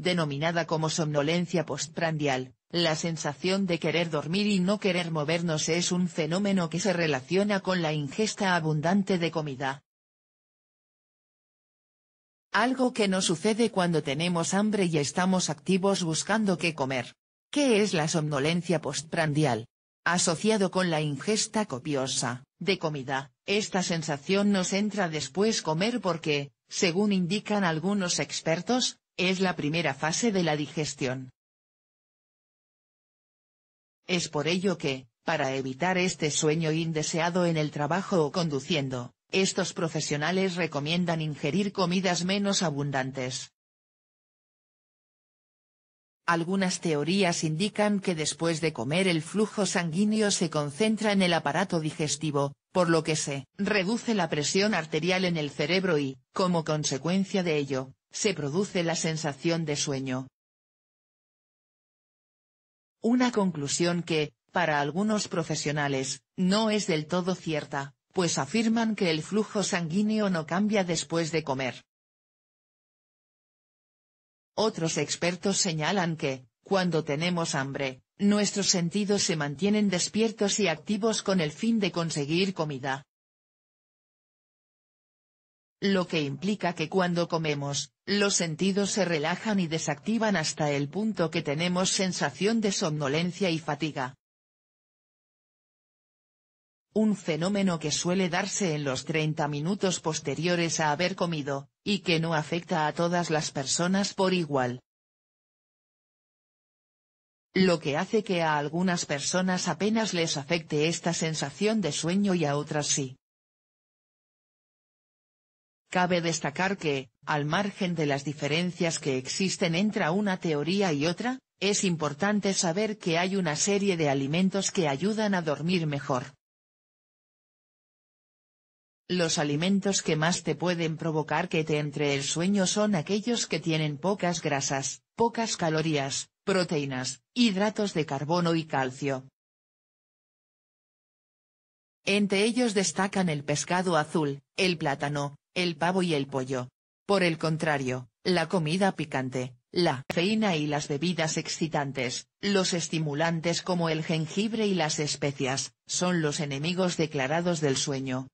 denominada como somnolencia postprandial, la sensación de querer dormir y no querer movernos es un fenómeno que se relaciona con la ingesta abundante de comida. Algo que no sucede cuando tenemos hambre y estamos activos buscando qué comer. ¿Qué es la somnolencia postprandial? Asociado con la ingesta copiosa de comida, esta sensación nos entra después comer porque, según indican algunos expertos, es la primera fase de la digestión. Es por ello que, para evitar este sueño indeseado en el trabajo o conduciendo, estos profesionales recomiendan ingerir comidas menos abundantes. Algunas teorías indican que después de comer el flujo sanguíneo se concentra en el aparato digestivo, por lo que se reduce la presión arterial en el cerebro y, como consecuencia de ello, se produce la sensación de sueño. Una conclusión que, para algunos profesionales, no es del todo cierta, pues afirman que el flujo sanguíneo no cambia después de comer. Otros expertos señalan que, cuando tenemos hambre, nuestros sentidos se mantienen despiertos y activos con el fin de conseguir comida. Lo que implica que cuando comemos, los sentidos se relajan y desactivan hasta el punto que tenemos sensación de somnolencia y fatiga. Un fenómeno que suele darse en los 30 minutos posteriores a haber comido, y que no afecta a todas las personas por igual. Lo que hace que a algunas personas apenas les afecte esta sensación de sueño y a otras sí. Cabe destacar que, al margen de las diferencias que existen entre una teoría y otra, es importante saber que hay una serie de alimentos que ayudan a dormir mejor. Los alimentos que más te pueden provocar que te entre el sueño son aquellos que tienen pocas grasas, pocas calorías, proteínas, hidratos de carbono y calcio. Entre ellos destacan el pescado azul, el plátano, el pavo y el pollo. Por el contrario, la comida picante, la cafeína y las bebidas excitantes, los estimulantes como el jengibre y las especias, son los enemigos declarados del sueño.